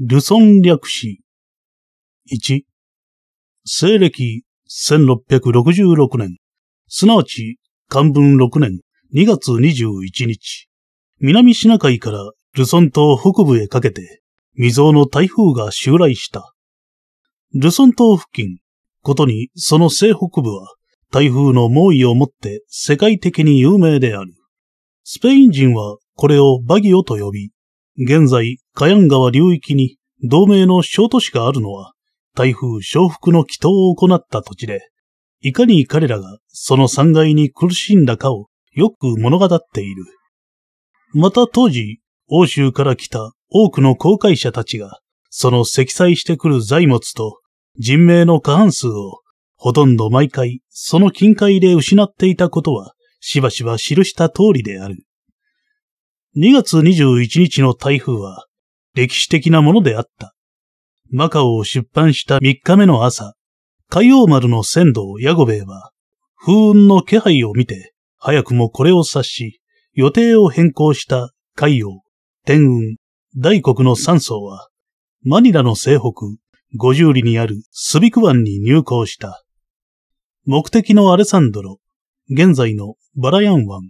ルソン略史。1、西暦1666年、すなわち漢文6年2月21日、南シナ海からルソン島北部へかけて、未曾有の台風が襲来した。ルソン島付近、ことにその西北部は、台風の猛威をもって世界的に有名である。スペイン人はこれをバギオと呼び、現在、カヤン川流域に同盟の小都市があるのは、台風小福の祈祷を行った土地で、いかに彼らがその三階に苦しんだかをよく物語っている。また当時、欧州から来た多くの航海者たちが、その積載してくる財物と人命の過半数を、ほとんど毎回その近海で失っていたことは、しばしば記した通りである。2月21日の台風は歴史的なものであった。マカオを出版した3日目の朝、海洋丸の船頭ヤゴベイは、風雲の気配を見て、早くもこれを察し、予定を変更した海洋、天雲、大国の三層は、マニラの西北、五十里にあるスビク湾に入港した。目的のアレサンドロ、現在のバラヤン湾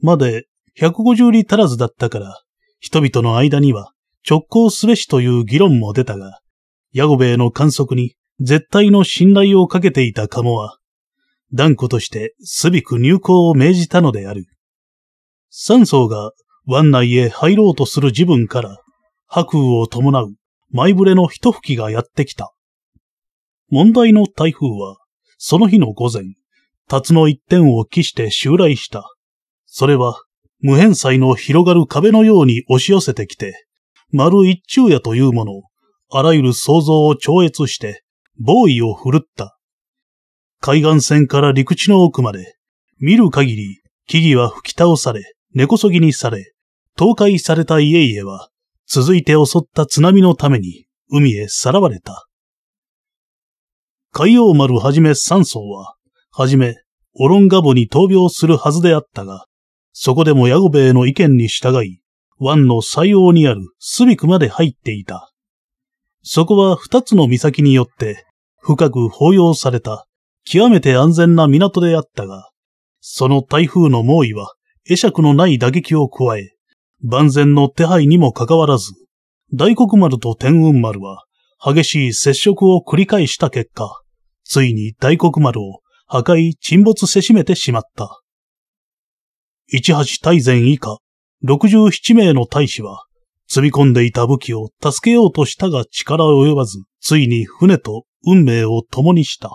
まで150里足らずだったから、人々の間には直行すべしという議論も出たが、ヤゴベイの観測に絶対の信頼をかけていたカモは、断固としてすびく入港を命じたのである。三層が湾内へ入ろうとする自分から、白雨を伴う前触れの一吹きがやってきた。問題の台風は、その日の午前、辰の一点を期して襲来した。それは、無返済の広がる壁のように押し寄せてきて、丸一昼夜というものを、あらゆる想像を超越して、防衛を振るった。海岸線から陸地の奥まで、見る限り木々は吹き倒され、根こそぎにされ、倒壊された家々は、続いて襲った津波のために海へさらわれた。海洋丸はじめ三層は、はじめ、オロンガボに闘病するはずであったが、そこでもヤゴベイの意見に従い、湾の最王にあるスビクまで入っていた。そこは二つの岬によって深く包容された極めて安全な港であったが、その台風の猛威は会釈のない打撃を加え、万全の手配にもかかわらず、大黒丸と天雲丸は激しい接触を繰り返した結果、ついに大黒丸を破壊沈没せしめてしまった。一橋大前以下、六十七名の大使は、積み込んでいた武器を助けようとしたが力及ばず、ついに船と運命を共にした。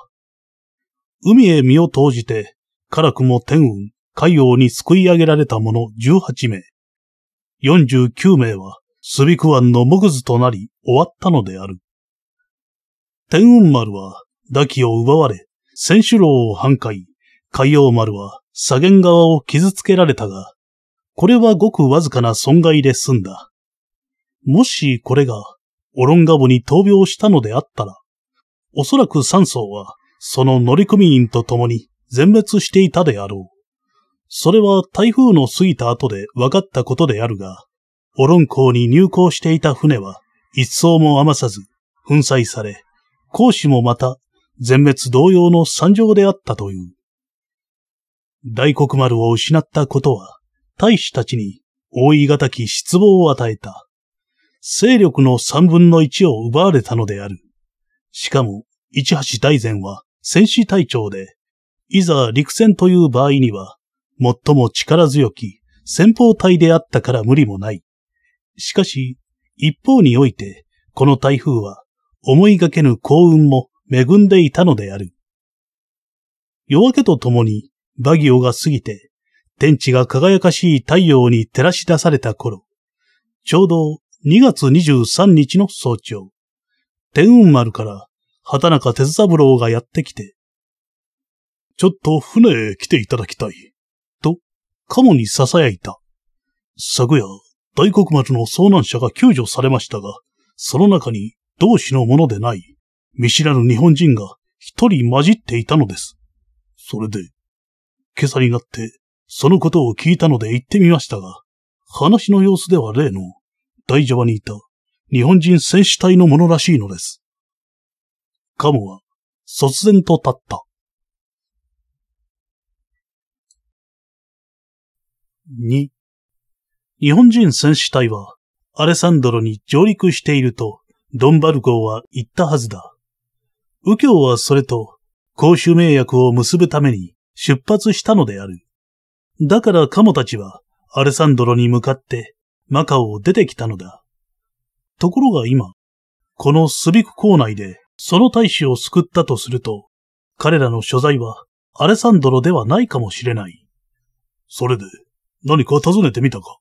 海へ身を投じて、辛くも天運、海洋に救い上げられた者十八名。四十九名は、スビク湾の木図となり終わったのである。天雲丸は、打機を奪われ、千手楼を半壊、海洋丸は、左舷側を傷つけられたが、これはごくわずかな損害で済んだ。もしこれがオロンガボに闘病したのであったら、おそらく三層はその乗組員と共に全滅していたであろう。それは台風の過ぎた後で分かったことであるが、オロン港に入港していた船は一層も余さず粉砕され、講師もまた全滅同様の惨状であったという。大黒丸を失ったことは、大使たちに覆いがたき失望を与えた。勢力の三分の一を奪われたのである。しかも、市橋大前は戦士隊長で、いざ陸戦という場合には、最も力強き先方隊であったから無理もない。しかし、一方において、この台風は思いがけぬ幸運も恵んでいたのである。夜明けとともにバギオが過ぎて、天地が輝かしい太陽に照らし出された頃、ちょうど2月23日の早朝、天雲丸から畑中哲三郎がやってきて、ちょっと船へ来ていただきたい、と、鴨に囁いた。昨夜、大黒丸の遭難者が救助されましたが、その中に同志のものでない、見知らぬ日本人が一人混じっていたのです。それで、今朝になって、そのことを聞いたので行ってみましたが、話の様子では例の、大ジャバにいた、日本人戦士隊のものらしいのです。カモは、突然と立った。二、日本人戦士隊はアレサンドロに上陸しているとドンバルコーは言ったはずだ。右京はそれと公衆名約を結ぶために出発したのである。だからカモたちはアレサンドロに向かってマカオを出てきたのだ。ところが今、このスビク校内でその大使を救ったとすると、彼らの所在はアレサンドロではないかもしれない。それで何か尋ねてみたか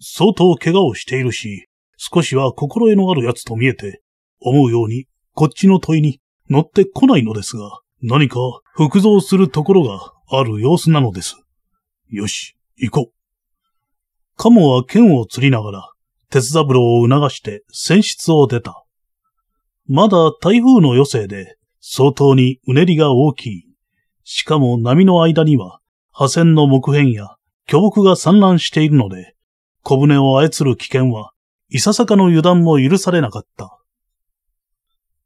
相当怪我をしているし、少しは心得のある奴と見えて、思うようにこっちの問いに乗ってこないのですが、何か複造するところがある様子なのです。よし、行こう。カモは剣を釣りながら、鉄三郎を促して船室を出た。まだ台風の余生で相当にうねりが大きい。しかも波の間には破線の木片や巨木が散乱しているので、小舟を操る危険はいささかの油断も許されなかった。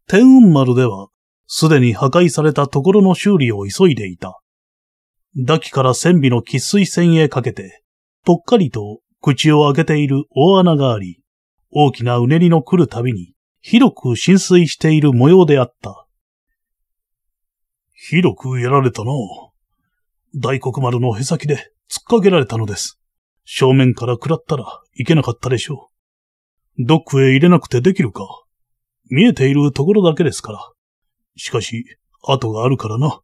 天雲丸ではすでに破壊されたところの修理を急いでいた。ダキから船尾の喫水船へかけて、ぽっかりと口を開けている大穴があり、大きなうねりの来るたびに、広く浸水している模様であった。広くやられたな。大黒丸のへさきで突っかけられたのです。正面から食らったらいけなかったでしょう。ドックへ入れなくてできるか。見えているところだけですから。しかし、後があるからな。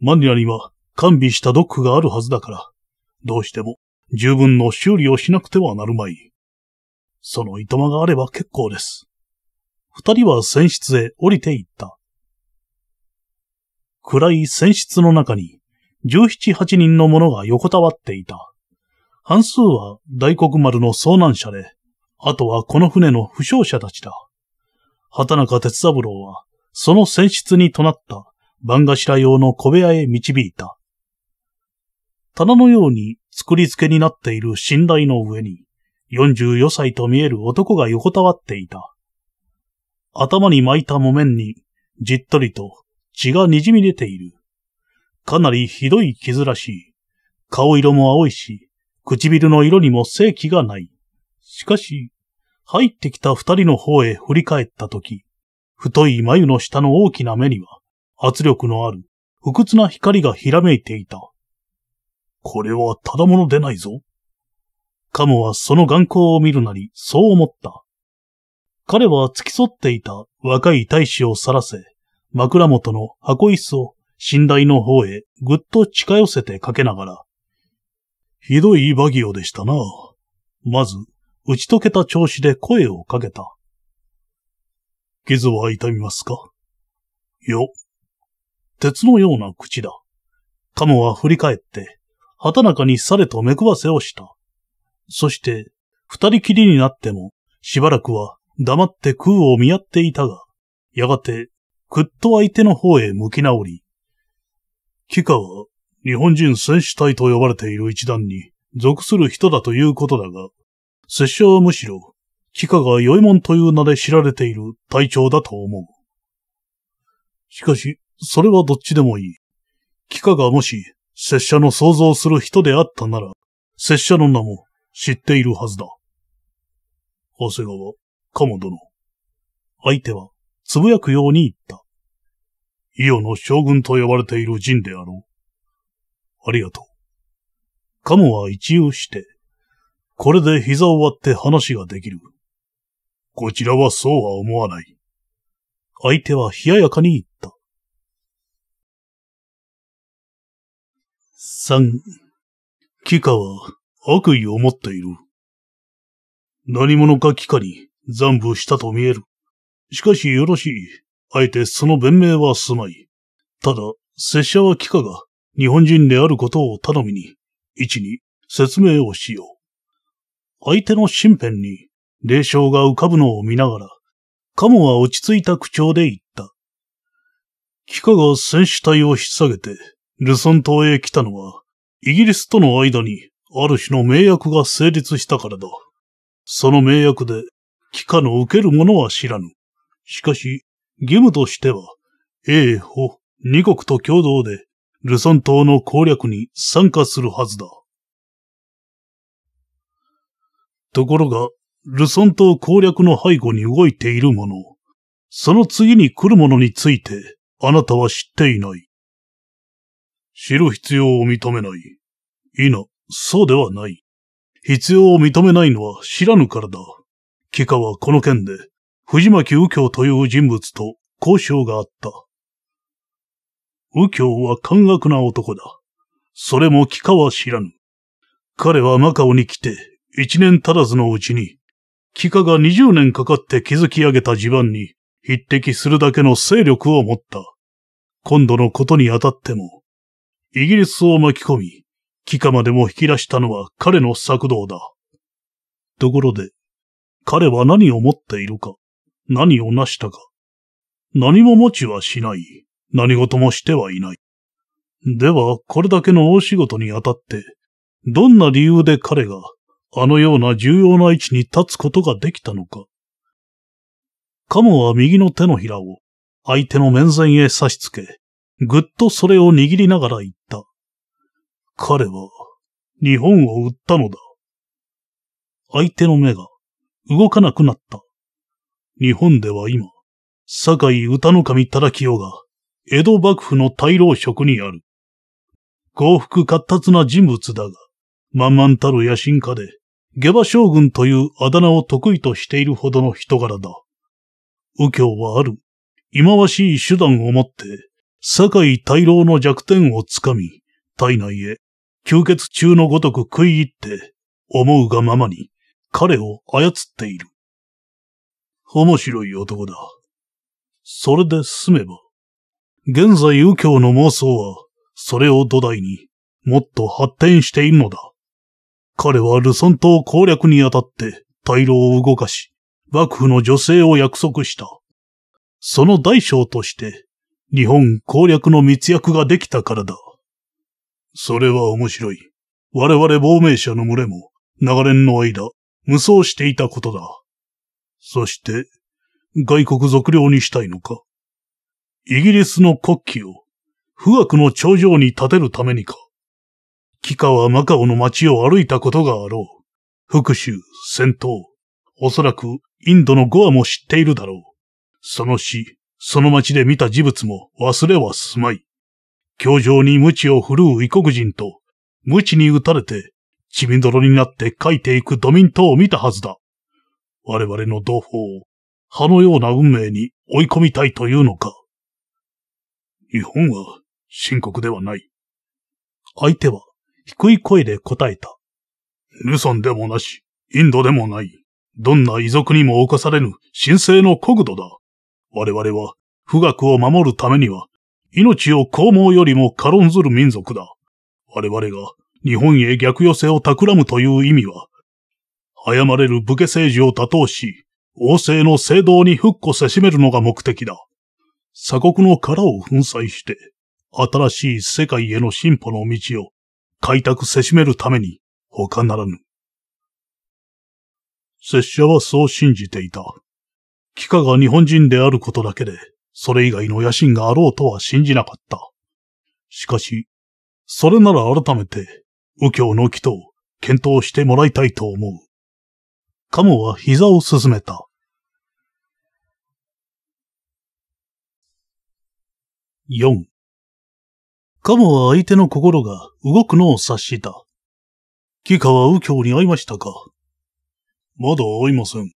マニラには完備したドックがあるはずだから、どうしても十分の修理をしなくてはなるまい。その糸間があれば結構です。二人は船室へ降りていった。暗い船室の中に、十七八人の者が横たわっていた。半数は大黒丸の遭難者で、あとはこの船の負傷者たちだ。畑中哲三郎はその選出にとなった番頭用の小部屋へ導いた。棚のように作り付けになっている寝台の上に、44歳と見える男が横たわっていた。頭に巻いた木綿に、じっとりと血が滲み出ている。かなりひどい傷らしい。顔色も青いし、唇の色にも正気がない。しかし、入ってきた二人の方へ振り返ったとき、太い眉の下の大きな目には、圧力のある、不屈な光がひらめいていた。これはただものでないぞ。カモはその眼光を見るなり、そう思った。彼は付き添っていた若い大使をさらせ、枕元の箱椅子を寝台の方へぐっと近寄せてかけながら、ひどいバギオでしたな。まず、打ち解けた調子で声をかけた。傷は痛みますかよ。鉄のような口だ。カモは振り返って、畑中にされと目くわせをした。そして、二人きりになっても、しばらくは黙って空を見合っていたが、やがて、くっと相手の方へ向き直り、キカは日本人戦士隊と呼ばれている一団に属する人だということだが、拙者はむしろ地下が良いもんという名で知られている隊長だと思う。しかし、それはどっちでもいい。キカがもし、拙者の想像する人であったなら、拙者の名も知っているはずだ。長谷川、鴨殿。相手は、つぶやくように言った。伊予の将軍と呼ばれている陣であろう。ありがとう。鴨は一憂して、これで膝を割って話ができる。こちらはそうは思わない。相手は冷ややかに言った。三、キカは悪意を持っている。何者かキカに残部したと見える。しかしよろしい。あえてその弁明はすまい。ただ、拙者はキカが日本人であることを頼みに、一に説明をしよう。相手の身辺に霊障が浮かぶのを見ながら、カモは落ち着いた口調で言った。キカが戦士隊を引っ下げて、ルソン島へ来たのは、イギリスとの間に、ある種の名約が成立したからだ。その名約で、キカの受けるものは知らぬ。しかし、義務としては、英法、二国と共同で、ルソン島の攻略に参加するはずだ。ところが、ルソン島攻略の背後に動いているもの、その次に来るものについて、あなたは知っていない。知る必要を認めない。いな、そうではない。必要を認めないのは知らぬからだ。キカはこの件で、藤巻右京という人物と交渉があった。右京は感覚な男だ。それもキカは知らぬ。彼はマカオに来て、一年足らずのうちに、キカが20年かかって築き上げた地盤に匹敵するだけの勢力を持った。今度のことにあたっても、イギリスを巻き込み、キカまでも引き出したのは彼の策動だ。ところで、彼は何を持っているか、何を成したか。何も持ちはしない。何事もしてはいない。では、これだけの大仕事にあたって、どんな理由で彼があのような重要な位置に立つことができたのか。カモは右の手のひらを相手の面前へ差し付け、ぐっとそれを握りながら言った。彼は日本を売ったのだ。相手の目が動かなくなった。日本では今、堺歌の神忠清が江戸幕府の大老職にある。幸福活達な人物だが、満々たる野心家で、下馬将軍というあだ名を得意としているほどの人柄だ。右京はある、忌まわしい手段をもって、酒井大郎の弱点をつかみ、体内へ、吸血中のごとく食い入って、思うがままに、彼を操っている。面白い男だ。それで済めば。現在右京の妄想は、それを土台にもっと発展しているのだ。彼はルソン島攻略にあたって大老を動かし、幕府の女性を約束した。その代償として、日本攻略の密約ができたからだ。それは面白い。我々亡命者の群れも、長年の間、無双していたことだ。そして、外国属領にしたいのかイギリスの国旗を、富岳の頂上に建てるためにかキカはマカオの街を歩いたことがあろう。復讐、戦闘。おそらくインドのゴアも知っているだろう。その死、その街で見た事物も忘れはすまい。教場に無知を振るう異国人と、無知に打たれて、血みどろになって書いていくドミントを見たはずだ。我々の同胞を、葉のような運命に追い込みたいというのか。日本は深刻ではない。相手は低い声で答えた。ルソンでもなし、インドでもない、どんな遺族にも侵されぬ神聖の国土だ。我々は、富岳を守るためには、命を公務よりも軽んずる民族だ。我々が日本へ逆寄せを企むという意味は、謝れる武家政治を打倒し、王政の聖堂に復古せしめるのが目的だ。鎖国の殻を粉砕して、新しい世界への進歩の道を開拓せしめるために他ならぬ。拙者はそう信じていた。帰化が日本人であることだけで、それ以外の野心があろうとは信じなかった。しかし、それなら改めて、右京の祈祷、検討してもらいたいと思う。カモは膝を進めた。4カモは相手の心が動くのを察した。キカは右京に会いましたかまだ会いません。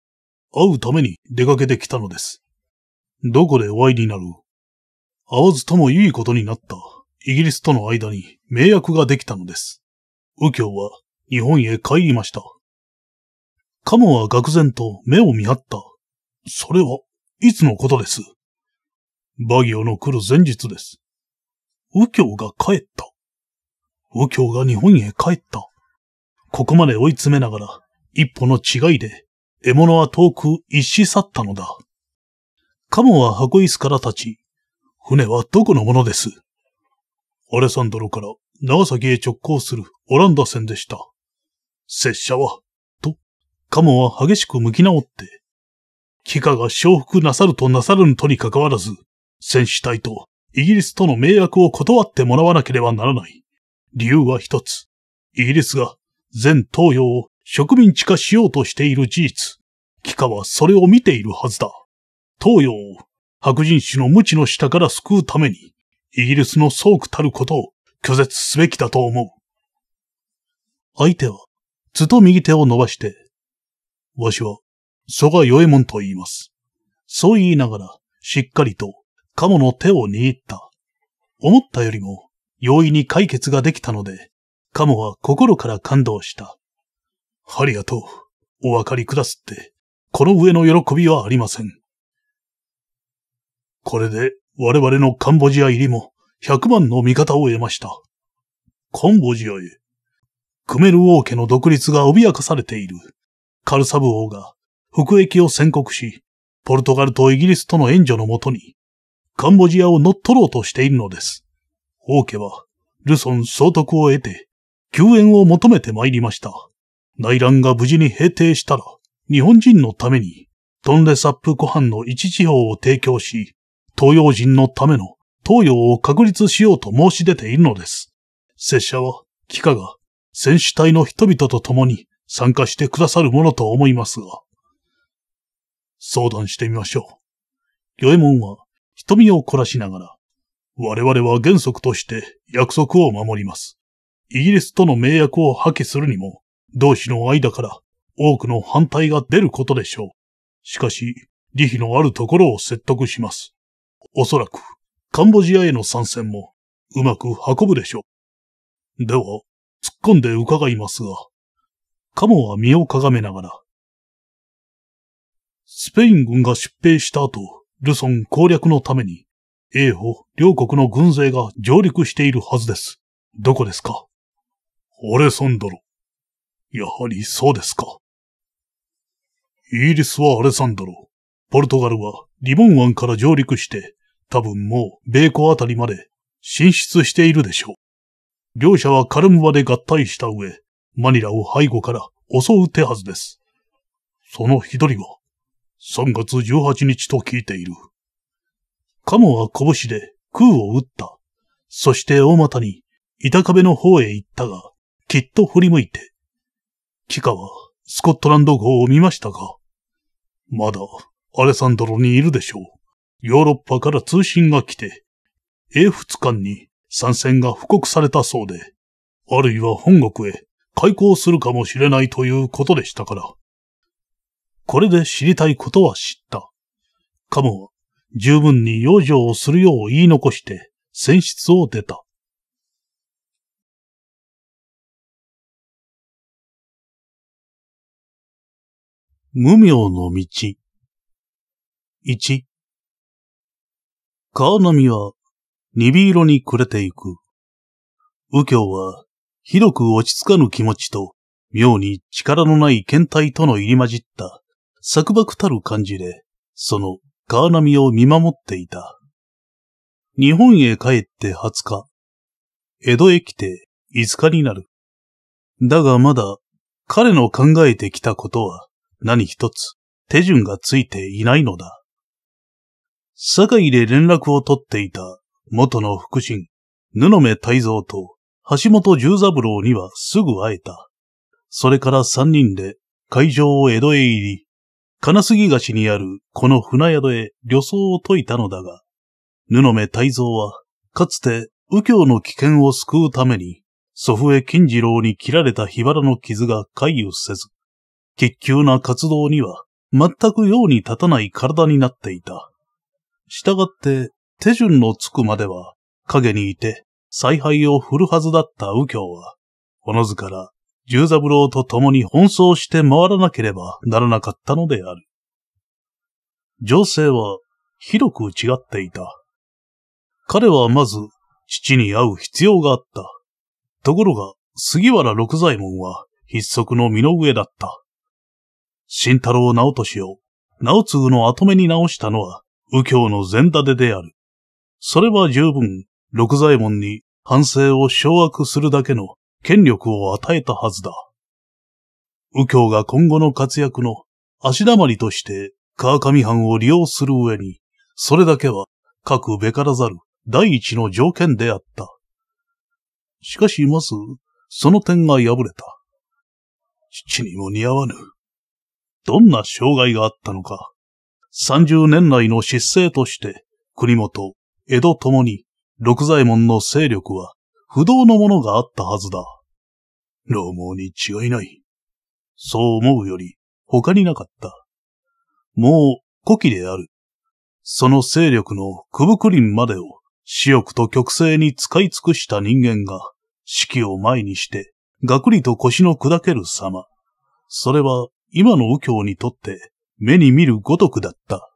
会うために出かけてきたのです。どこでお会いになる会わずともいいことになったイギリスとの間に迷約ができたのです。右京は日本へ帰りました。カモは愕然と目を見張った。それはいつのことですバギオの来る前日です。右京が帰った。右京が日本へ帰った。ここまで追い詰めながら、一歩の違いで、獲物は遠く一死去ったのだ。カモは箱椅子から立ち、船はどこのものですアレサンドロから長崎へ直行するオランダ船でした。拙者は、と、カモは激しく向き直って、機械が承服なさるとなさるのとにかかわらず、戦士隊とイギリスとの迷惑を断ってもらわなければならない。理由は一つ。イギリスが全東洋を植民地化しようとしている事実。キカはそれを見ているはずだ。東洋を白人種の無知の下から救うために、イギリスの倉庫たることを拒絶すべきだと思う。相手は、ずと右手を伸ばして、わしは、蘇我与右衛門と言います。そう言いながら、しっかりとカモの手を握った。思ったよりも容易に解決ができたので、カモは心から感動した。ありがとう。お分かりくだすって、この上の喜びはありません。これで我々のカンボジア入りも100万の味方を得ました。カンボジアへ。クメル王家の独立が脅かされている。カルサブ王が服役を宣告し、ポルトガルとイギリスとの援助のもとに、カンボジアを乗っ取ろうとしているのです。王家は、ルソン総督を得て、救援を求めて参りました。内乱が無事に平定したら、日本人のために、トンレサップ湖畔の一地方を提供し、東洋人のための東洋を確立しようと申し出ているのです。拙者は、キカが、戦士隊の人々と共に参加してくださるものと思いますが、相談してみましょう。与右衛門は瞳を凝らしながら、我々は原則として約束を守ります。イギリスとの盟約を破棄するにも、同志の間から多くの反対が出ることでしょう。しかし、利費のあるところを説得します。おそらく、カンボジアへの参戦も、うまく運ぶでしょう。では、突っ込んで伺いますが、カモは身をかがめながら、スペイン軍が出兵した後、ルソン攻略のために、英法両国の軍勢が上陸しているはずです。どこですかアレソンドロ。やはりそうですか。イギリスはアレサンドロ。ポルトガルはリボン湾から上陸して、多分もう米湖あたりまで進出しているでしょう。両者はカルムバで合体した上、マニラを背後から襲う手はずです。その一人は、3月18日と聞いている。鴨は拳で空を打った。そして大股に板壁の方へ行ったが、きっと振り向いて。キカはスコットランド号を見ましたが、まだアレサンドロにいるでしょう。ヨーロッパから通信が来て、英仏間に参戦が布告されたそうで、あるいは本国へ開港するかもしれないということでしたから。これで知りたいことは知った。カムは十分に養生をするよう言い残して選室を出た。無名の道。一。川波は鈍色に暮れていく。右京はひどく落ち着かぬ気持ちと妙に力のない倦怠との入り混じった作幕たる感じで、その川波を見守っていた。日本へ帰って20日、江戸へ来て5日になる。だがまだ彼の考えてきたことは何一つ手順がついていないのだ。堺で連絡を取っていた元の副心、布目太蔵と橋本十三郎にはすぐ会えた。それから三人で会場を江戸へ入り、金杉菓子にあるこの船宿へ旅装を解いたのだが、布目泰蔵は、かつて右京の危険を救うために、祖父江金次郎に切られた日腹の傷が回遊せず、結急な活動には全く用に立たない体になっていた。したがって手順のつくまでは影にいて采配を振るはずだった右京は、おのずから十三郎と共に奔走して回らなければならなかったのである。情勢は広く違っていた。彼はまず父に会う必要があった。ところが杉原六左衛門は必則の身の上だった。慎太郎直俊を直継の後目に直したのは右京の前立てである。それは十分六左衛門に反省を掌握するだけの権力を与えたはずだ。右京が今後の活躍の足だまりとして川上藩を利用する上に、それだけは各べからざる第一の条件であった。しかしまず、その点が破れた。父にも似合わぬ。どんな障害があったのか。三十年来の失政として、国元、江戸ともに、六左衛門の勢力は不動のものがあったはずだ。老毛に違いない。そう思うより他になかった。もう古希である。その勢力のクブクリンまでを私欲と極性に使い尽くした人間が、死期を前にして、がくりと腰の砕ける様。それは今の右京にとって目に見るごとくだった。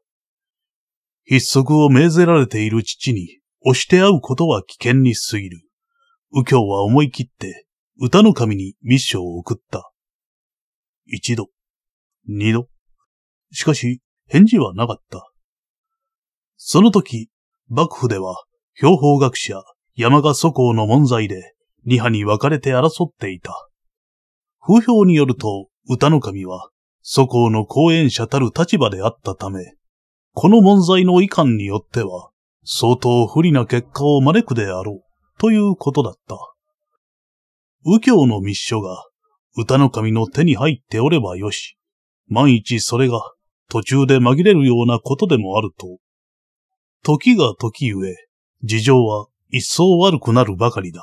筆足を命ぜられている父に押して会うことは危険に過ぎる。右京は思い切って歌の神に密書を送った。一度、二度。しかし、返事はなかった。その時、幕府では、標法学者、山賀祖公の問罪で、二派に分かれて争っていた。風評によると、歌の神は、祖公の講演者たる立場であったため、この問罪の遺憾によっては、相当不利な結果を招くであろう。ということだった。右京の密書が、歌の神の手に入っておればよし。万一それが、途中で紛れるようなことでもあると。時が時ゆえ、事情は一層悪くなるばかりだ。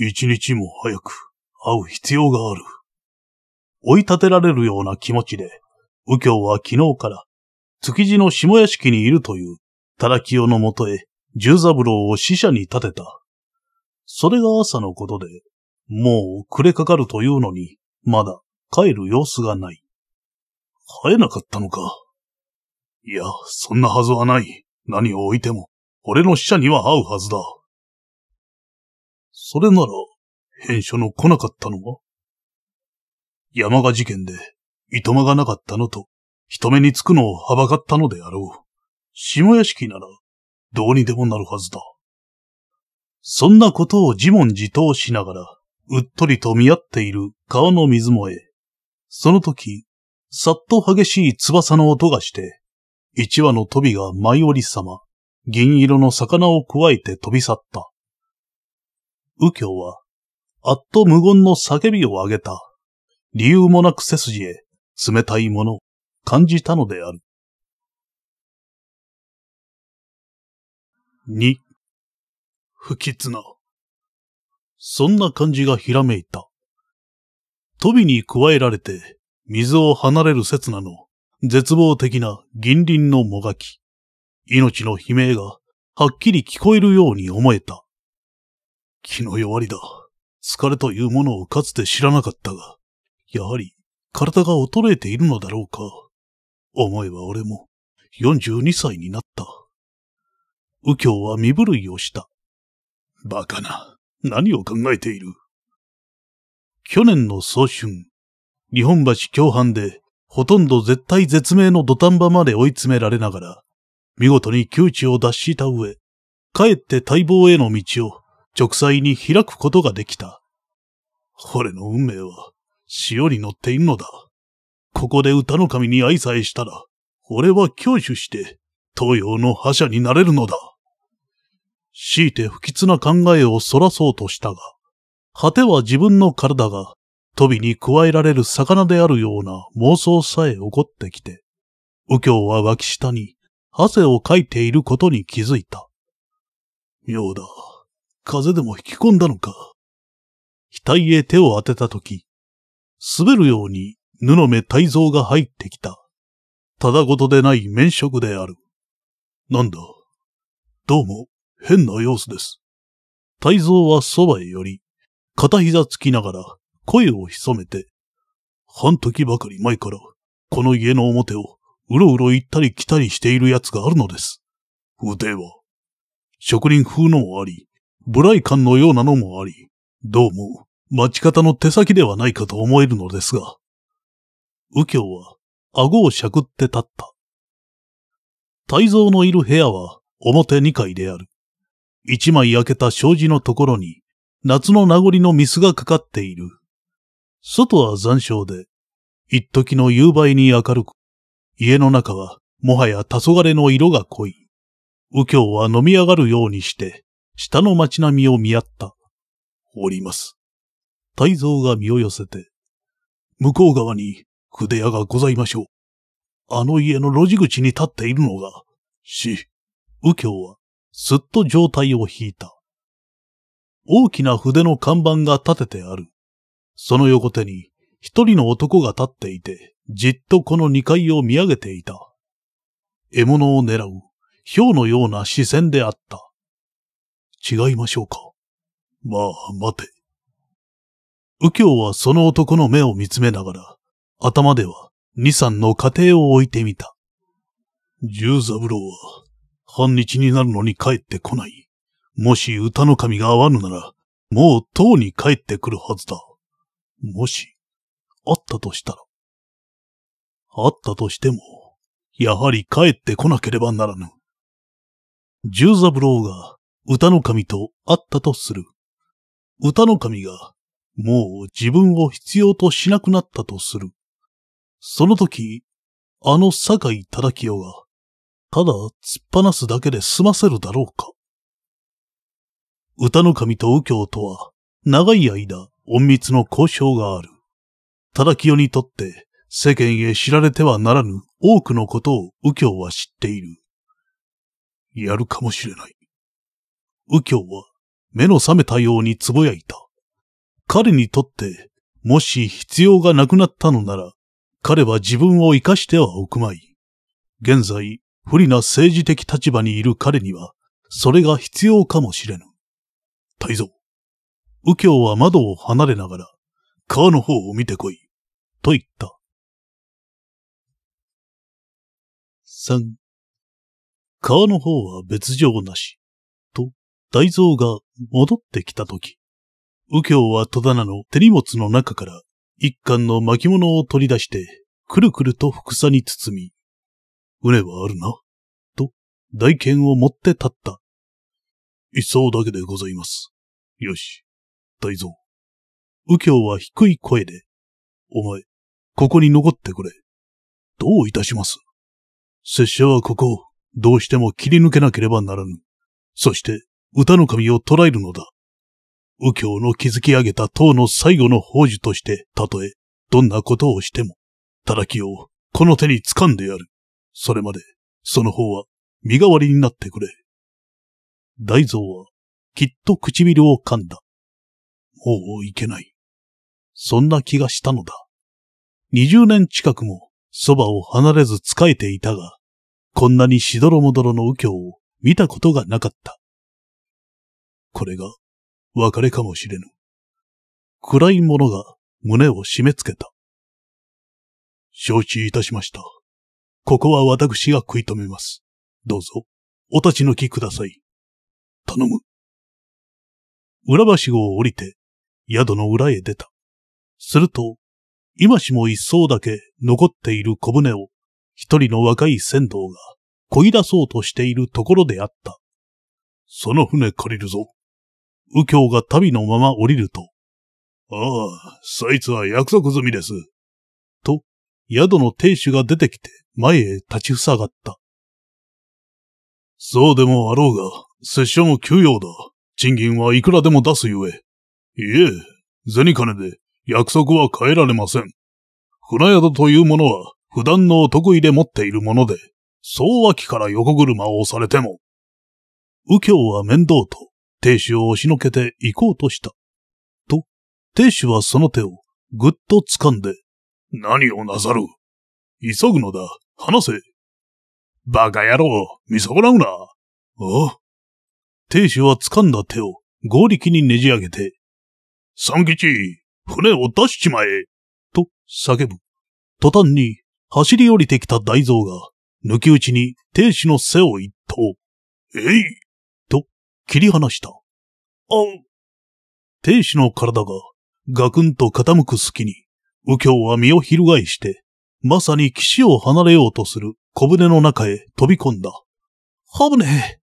一日も早く会う必要がある。追い立てられるような気持ちで、右京は昨日から、築地の下屋敷にいるという、たらきよのもとへ十三郎を死者に立てた。それが朝のことで、もう暮れかかるというのに、まだ帰る様子がない。生えなかったのか。いや、そんなはずはない。何を置いても、俺の死者には会うはずだ。それなら、返書の来なかったのは山賀事件で、いとまがなかったのと、人目につくのをはばかったのであろう。下屋敷なら、どうにでもなるはずだ。そんなことを自問自答しながら、うっとりと見合っている川の水もえ。その時、さっと激しい翼の音がして、一羽の飛びが舞り様、銀色の魚をくわえて飛び去った。右京は、あっと無言の叫びをあげた。理由もなく背筋へ、冷たいもの、感じたのである。に、不吉な。そんな感じがひらめいた。飛びに加えられて、水を離れる刹那の、絶望的な銀鱗のもがき。命の悲鳴が、はっきり聞こえるように思えた。気の弱りだ。疲れというものをかつて知らなかったが、やはり体が衰えているのだろうか。思えば俺も42歳になった。右京は身震いをした。バカな。何を考えている去年の早春、日本橋共犯で、ほとんど絶対絶命の土壇場まで追い詰められながら、見事に窮地を脱した上、かえって待望への道を直裁に開くことができた。俺の運命は、潮に乗っているのだ。ここで歌の神に愛さえしたら、俺は享受して、東洋の覇者になれるのだ。強いて不吉な考えを逸らそうとしたが、果ては自分の体が、飛びに加えられる魚であるような妄想さえ起こってきて、右京は脇下に汗をかいていることに気づいた。妙だ。風邪でも引き込んだのか。額へ手を当てたとき、滑るように布目泰造が入ってきた。ただごとでない面色である。なんだ。どうも、変な様子です。泰蔵はそばへ寄り、片膝つきながら声を潜めて、半時ばかり前から、この家の表をうろうろ行ったり来たりしている奴があるのです。腕は、職人風のもあり、イカンのようなのもあり、どうも、待ち方の手先ではないかと思えるのですが、右京は、顎をしゃくって立った。泰蔵のいる部屋は、表2階である。一枚焼けた障子のところに、夏の名残のミスがかかっている。外は残暑で、一時の夕梅に明るく、家の中はもはや黄昏の色が濃い。右京は飲み上がるようにして、下の街並みを見合った。おります。大蔵が身を寄せて、向こう側に筆屋がございましょう。あの家の路地口に立っているのが、し、右京はすっと状態を引いた。大きな筆の看板が立ててある。その横手に一人の男が立っていて、じっとこの二階を見上げていた。獲物を狙う、うのような視線であった。違いましょうか。まあ、待て。右京はその男の目を見つめながら、頭では二三の家庭を置いてみた。十三郎は半日になるのに帰ってこない。もし歌の神が合わぬなら、もう塔に帰ってくるはずだ。もし、あったとしたら。あったとしても、やはり帰ってこなければならぬ。十三郎が歌の神と会ったとする。歌の神がもう自分を必要としなくなったとする。その時、あの酒井忠清がただ突っ放すだけで済ませるだろうか。歌の神と右京とは、長い間、隠密の交渉がある。忠清にとって、世間へ知られてはならぬ多くのことを右京は知っている。やるかもしれない。右京は、目の覚めたようにつやいた。彼にとって、もし必要がなくなったのなら、彼は自分を生かしてはおくまい。現在、不利な政治的立場にいる彼には、それが必要かもしれぬ。大蔵。右京は窓を離れながら、川の方を見てこい、と言った。三、川の方は別状なし、と大蔵が戻ってきたとき、右京は戸棚の手荷物の中から一貫の巻物を取り出して、くるくると副さに包み、船はあるな。と、大剣を持って立った。一層だけでございます。よし、大蔵。右京は低い声で、お前、ここに残ってくれ。どういたします拙者はここを、どうしても切り抜けなければならぬ。そして、歌の神を捕らえるのだ。右京の築き上げた塔の最後の宝珠として、たとえ、どんなことをしても、たらきをこの手に掴んでやる。それまで、その方は身代わりになってくれ。大蔵は、きっと唇を噛んだ。もういけない。そんな気がしたのだ。二十年近くも、そばを離れず仕えていたが、こんなにしどろもどろの右京を見たことがなかった。これが、別れかもしれぬ。暗いものが胸を締め付けた。承知いたしました。ここは私が食い止めます。どうぞ、お立ち抜きください。頼む。裏橋を降りて、宿の裏へ出た。すると、今しも一層だけ残っている小舟を、一人の若い船頭が、こい出そうとしているところであった。その船借りるぞ。右京が旅のまま降りると。ああ、そいつは約束済みです。宿の亭主が出てきて前へ立ち塞がった。そうでもあろうが、拙者も給与だ。賃金はいくらでも出すゆえ。いえ、銭金で約束は変えられません。船宿というものは普段のお得意で持っているもので、そう脇から横車を押されても。右京は面倒と、亭主を押しのけて行こうとした。と、亭主はその手をぐっと掴んで何をなさる急ぐのだ。話せ。バカ野郎、見損なうな。あ亭主は掴んだ手を合力にねじ上げて、三吉、船を出しちまえと叫ぶ。途端に走り降りてきた大蔵が、抜き打ちに亭主の背を一刀。えいと切り離した。あん。亭主の体がガクンと傾く隙に、右京は身を翻して、まさに岸を離れようとする小舟の中へ飛び込んだ。ハブネ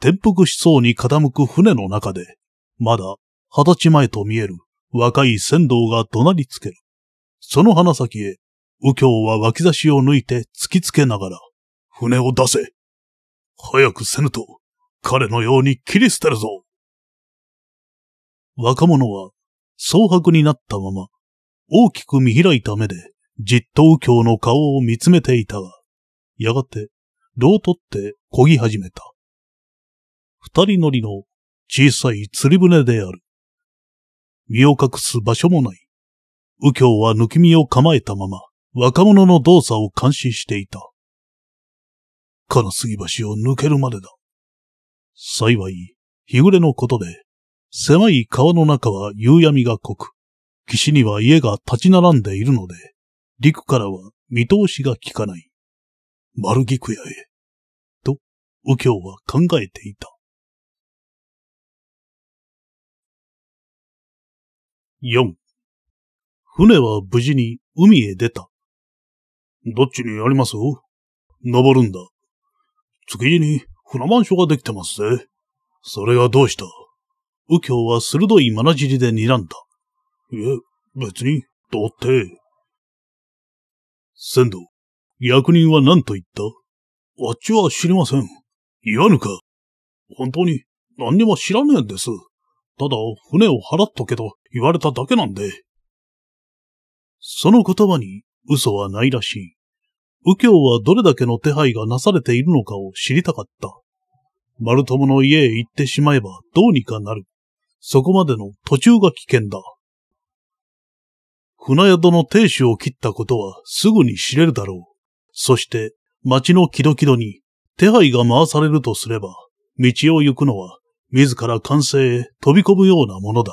転覆しそうに傾く船の中で、まだ二十歳前と見える若い船頭が怒鳴りつける。その鼻先へ、右京は脇差しを抜いて突きつけながら、船を出せ早くせぬと、彼のように切り捨てるぞ若者は、蒼白になったまま、大きく見開いた目で、じっと右京の顔を見つめていたが、やがて、どうとって漕ぎ始めた。二人乗りの小さい釣り船である。身を隠す場所もない。右京は抜き身を構えたまま、若者の動作を監視していた。金杉橋を抜けるまでだ。幸い、日暮れのことで、狭い川の中は夕闇が濃く、岸には家が立ち並んでいるので、陸からは見通しが効かない。丸菊屋へ。と、右京は考えていた。四。船は無事に海へ出た。どっちにあります登るんだ。築地に船番所ができてますぜ。それがどうした右京は鋭い眼尻で睨んだ。え、別に、だって。仙道、役人は何と言ったあっちは知りません。言わぬか。本当に、何にも知らねえんです。ただ、船を払っとけと言われただけなんで。その言葉に嘘はないらしい。右京はどれだけの手配がなされているのかを知りたかった。丸友の家へ行ってしまえばどうにかなる。そこまでの途中が危険だ。船宿の亭主を切ったことはすぐに知れるだろう。そして、町のキドキドに手配が回されるとすれば、道を行くのは自ら完成へ飛び込むようなものだ。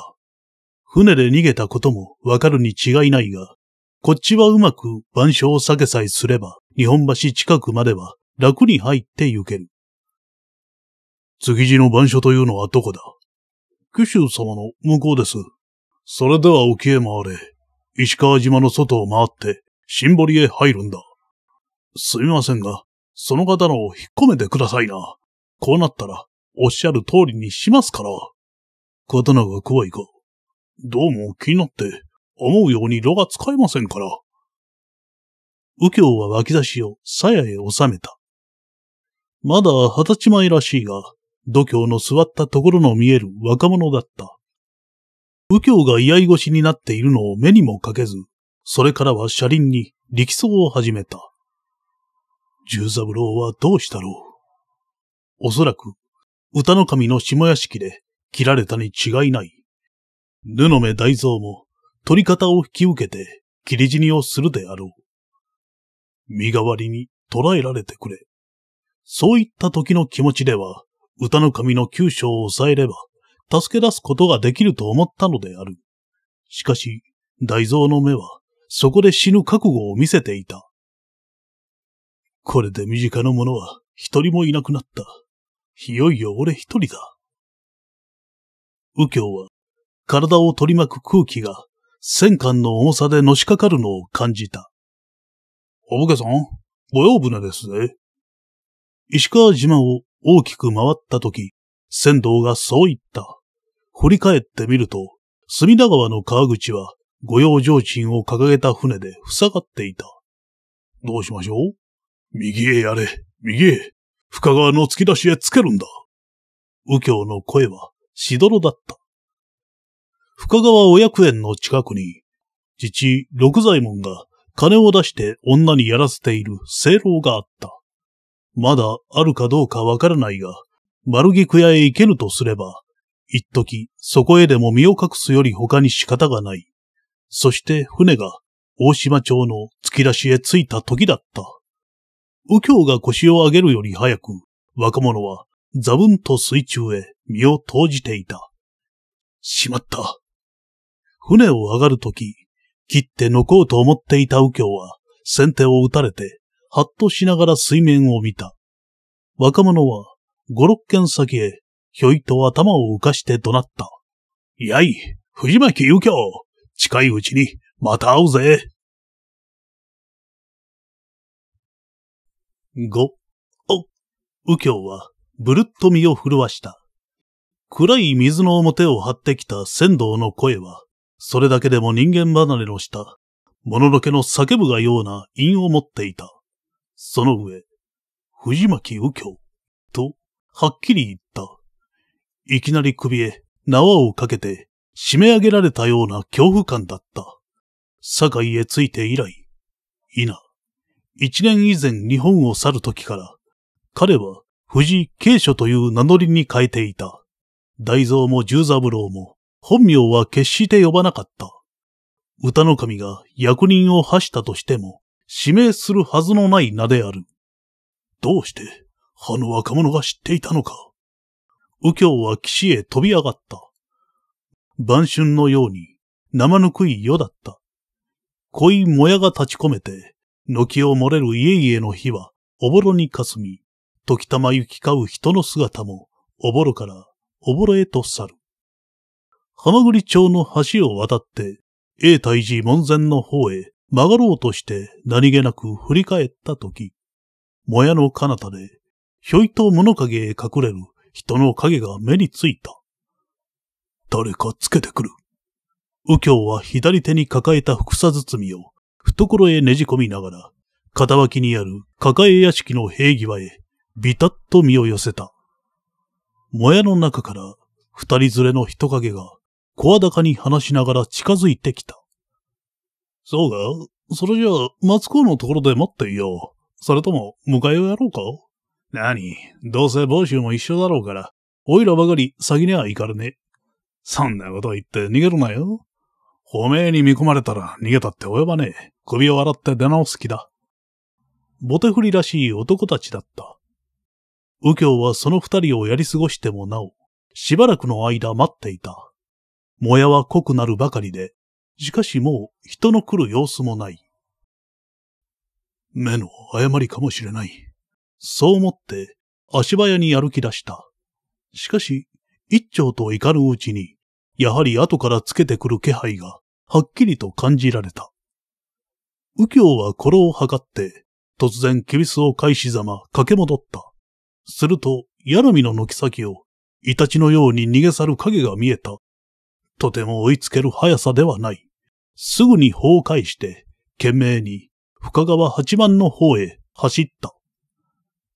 船で逃げたこともわかるに違いないが、こっちはうまく晩鐘を避けさえすれば、日本橋近くまでは楽に入って行ける。築地の晩書というのはどこだ九州様の向こうです。それでは沖へ回れ。石川島の外を回って、シンボリへ入るんだ。すみませんが、その方のを引っ込めてくださいな。こうなったら、おっしゃる通りにしますから。刀が怖いか。どうも気になって、思うように炉が使えませんから。右京は脇差しを鞘へ収めた。まだ二十歳前らしいが、度胸の座ったところの見える若者だった。右京が居合越しになっているのを目にもかけず、それからは車輪に力走を始めた。十三郎はどうしたろう。おそらく、歌の神の下屋敷で切られたに違いない。布目大蔵も取り方を引き受けて切り死にをするであろう。身代わりに捕らえられてくれ。そういった時の気持ちでは、歌の神の急所を抑えれば、助け出すことができると思ったのである。しかし、大蔵の目は、そこで死ぬ覚悟を見せていた。これで身近な者は一人もいなくなった。いよいよ俺一人だ。右京は、体を取り巻く空気が、戦艦の重さでのしかかるのを感じた。お武家さん、御用船ですね。石川島を大きく回った時、船頭がそう言った。振り返ってみると、隅田川の川口は御用上賃を掲げた船で塞がっていた。どうしましょう右へやれ、右へ、深川の突き出しへつけるんだ。右京の声はしどろだった。深川お役園の近くに、父六左衛門が金を出して女にやらせている正郎があった。まだあるかどうかわからないが、丸木屋へ行けるとすれば、一時、そこへでも身を隠すより他に仕方がない。そして船が大島町の突き出しへ着いた時だった。右京が腰を上げるより早く、若者は座分と水中へ身を投じていた。しまった。船を上がるとき、切って抜こうと思っていた右京は、先手を打たれて、はっとしながら水面を見た。若者は、五六軒先へひょいと頭を浮かして怒鳴った。やい、藤巻右京近いうちに、また会うぜごお、右京は、ぶるっと身を震わした。暗い水の表を張ってきた仙道の声は、それだけでも人間離れのした、もののけの叫ぶがような韻を持っていた。その上、藤巻右京と、はっきり言った。いきなり首へ縄をかけて締め上げられたような恐怖感だった。酒井へ着いて以来、いな、一年以前日本を去る時から、彼は藤井慶書という名乗りに変えていた。大蔵も十三郎も本名は決して呼ばなかった。歌の神が役人を発したとしても、指名するはずのない名である。どうして、あの若者が知っていたのか。右京は岸へ飛び上がった。晩春のように生ぬくい夜だった。濃いもやが立ち込めて、軒を漏れる家々の火はおぼろに霞み、時たま行き交う人の姿もおぼろからおぼろへと去る。浜栗町の橋を渡って、永泰寺門前の方へ曲がろうとして何気なく振り返った時、もやの彼方で、ひょいと物陰へ隠れる人の影が目についた。誰かつけてくる。右京は左手に抱えた草包みを懐へねじ込みながら、片脇にある抱え屋敷の塀際へ、ビタッと身を寄せた。もやの中から二人連れの人影が、声高に話しながら近づいてきた。そうかそれじゃあ、松子のところで待っていよう。それとも、迎えをやろうか何どうせ帽子も一緒だろうから、おいらばかり先にはいかれねえ。そんなこと言って逃げるなよ。おめえに見込まれたら逃げたって及ばねえ。首を洗って出直す気だ。ボテフリらしい男たちだった。右京はその二人をやり過ごしてもなお、しばらくの間待っていた。もやは濃くなるばかりで、しかしもう人の来る様子もない。目の誤りかもしれない。そう思って足早に歩き出した。しかし、一丁と怒かぬうちに、やはり後からつけてくる気配がはっきりと感じられた。右京はこれを測って、突然キビスを返しざま駆け戻った。すると、ヤミの軒先を、イタチのように逃げ去る影が見えた。とても追いつける速さではない。すぐに崩壊して、懸命に深川八幡の方へ走った。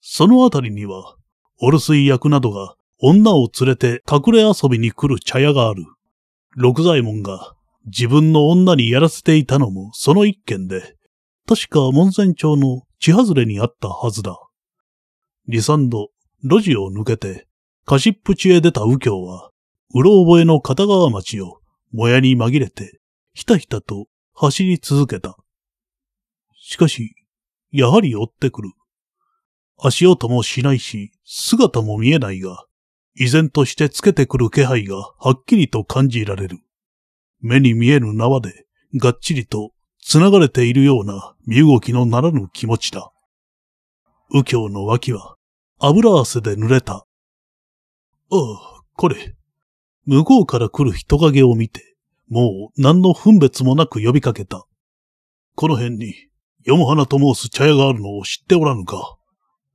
そのあたりには、お留守居役などが女を連れて隠れ遊びに来る茶屋がある。六左衛門が自分の女にやらせていたのもその一件で、確か門前町の地外れにあったはずだ。二三度、路地を抜けて、貸しっぷちへ出た右京は、うろ覚えの片側町を、もやに紛れて、ひたひたと走り続けた。しかし、やはり追ってくる。足音もしないし、姿も見えないが、依然としてつけてくる気配がはっきりと感じられる。目に見えぬ縄で、がっちりと繋がれているような身動きのならぬ気持ちだ。右京の脇は油汗で濡れた。ああ、これ。向こうから来る人影を見て、もう何の分別もなく呼びかけた。この辺に、よもはなと申す茶屋があるのを知っておらぬか。